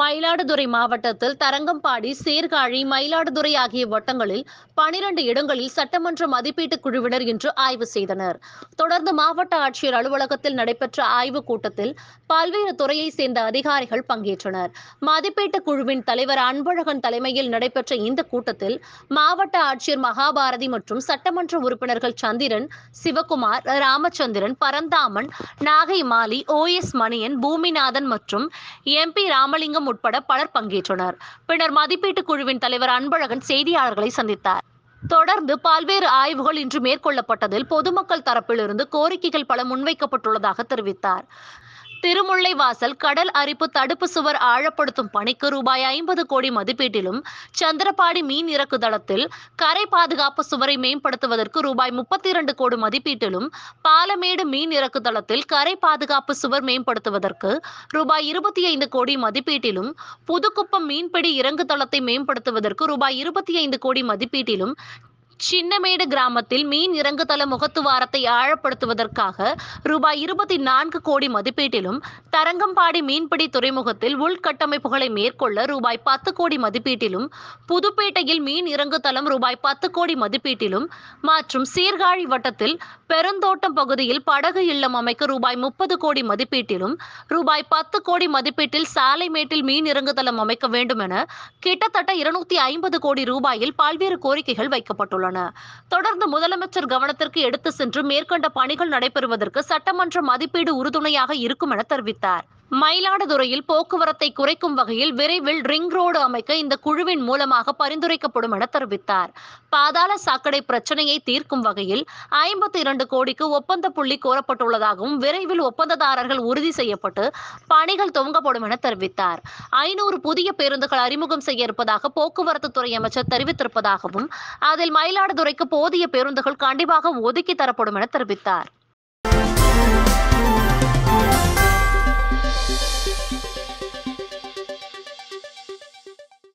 மயிலாடுதுறை மாவட்டத்தில் தரங்கம்பாடி சீர்காழி மயிலாடுதுறை ஆகிய வட்டங்களில் பனிரண்டு இடங்களில் சட்டமன்ற மதிப்பீட்டு குழுவினர் இன்று ஆய்வு செய்தனர் தொடர்ந்து மாவட்ட ஆட்சியர் அலுவலகத்தில் நடைபெற்ற ஆய்வுக் கூட்டத்தில் பல்வேறு துறையைச் சேர்ந்த அதிகாரிகள் பங்கேற்றனர் மதிப்பீட்டு குழுவின் தலைவர் அன்பழகன் தலைமையில் நடைபெற்ற இந்த கூட்டத்தில் மாவட்ட ஆட்சியர் மகாபாரதி மற்றும் சட்டமன்ற உறுப்பினர்கள் சந்திரன் சிவகுமார் ராமச்சந்திரன் பரந்தாமன் நாகை மாலி ஓ எஸ் மணியன் பூமிநாதன் மற்றும் எம்பி ராமலிங்கம் சங்கம் உட்பட பலர் பங்கேற்றனர் பின்னர் மதிப்பீட்டு குழுவின் தலைவர் அன்பழகன் செய்தியாளர்களை சந்தித்தார் தொடர்ந்து பல்வேறு ஆய்வுகள் இன்று மேற்கொள்ளப்பட்டதில் பொதுமக்கள் தரப்பிலிருந்து கோரிக்கைகள் பல முன்வைக்கப்பட்டுள்ளதாக தெரிவித்தார் திருமுல்லைவாசல் கடல் அரிப்பு தடுப்பு சுவர் ஆழப்படுத்தும் பணிக்கு ரூபாய் ஐம்பது கோடி மதிப்பீட்டிலும் சந்திரபாடி மீன் இறக்குதளத்தில் கரை பாதுகாப்பு சுவரை மேம்படுத்துவதற்கு ரூபாய் முப்பத்தி இரண்டு கோடி மதிப்பீட்டிலும் பாலமேடு மீன் இறக்குதளத்தில் கரை பாதுகாப்பு சுவர் மேம்படுத்துவதற்கு ரூபாய் இருபத்தி ஐந்து கோடி மதிப்பீட்டிலும் புதுக்குப்பம் மீன்பிடி இறங்குதளத்தை மேம்படுத்துவதற்கு ரூபாய் இருபத்தி ஐந்து கோடி மதிப்பீட்டிலும் சின்னமேடு கிராமத்தில் மீன் இறங்குதள முகத்துவாரத்தை ஆழப்படுத்துவதற்காக ரூபாய் இருபத்தி நான்கு கோடி மதிப்பீட்டிலும் தரங்கம்பாடி மீன்பிடி துறைமுகத்தில் உள்கட்டமைப்புகளை மேற்கொள்ள ரூபாய் பத்து கோடி மதிப்பீட்டிலும் புதுப்பேட்டையில் மீன் இறங்குதளம் ரூபாய் பத்து கோடி மதிப்பீட்டிலும் மற்றும் சீர்காழி வட்டத்தில் பெருந்தோட்டம் பகுதியில் படகு இல்லம் அமைக்க ரூபாய் முப்பது கோடி மதிப்பீட்டிலும் ரூபாய் பத்து கோடி மதிப்பீட்டில் சாலைமேட்டில் மீன் இறங்குதளம் அமைக்க வேண்டும் என கிட்டத்தட்ட இருநூத்தி ஐம்பது கோடி ரூபாயில் பல்வேறு கோரிக்கைகள் வைக்கப்பட்டுள்ளன உள்ளன தொடர்ந்து முதலமைச்சர் கவனத்திற்கு எடுத்து சென்று மேற்கண்ட பணிகள் நடைபெறுவதற்கு சட்டமன்ற மதிப்பீடு உறுதுணையாக இருக்கும் என தெரிவித்தார் மயிலாடுதுறையில் போக்குவரத்தை குறைக்கும் வகையில் விரைவில் ரிங் ரோடு அமைக்க இந்த குழுவின் மூலமாக பரிந்துரைக்கப்படும் என தெரிவித்தார் பாதாள சாக்கடை பிரச்சனையை தீர்க்கும் வகையில் ஐம்பத்தி இரண்டு கோடிக்கு ஒப்பந்த புள்ளி கோரப்பட்டுள்ளதாகவும் விரைவில் ஒப்பந்ததாரர்கள் உறுதி செய்யப்பட்டு பணிகள் துவங்கப்படும் என தெரிவித்தார் ஐநூறு புதிய பேருந்துகள் அறிமுகம் செய்ய இருப்பதாக போக்குவரத்து துறை அமைச்சர் தெரிவித்திருப்பதாகவும் அதில் மயிலாடுதுறைக்கு போதிய பேருந்துகள் கண்டிப்பாக ஒதுக்கி தரப்படும் என தெரிவித்தார்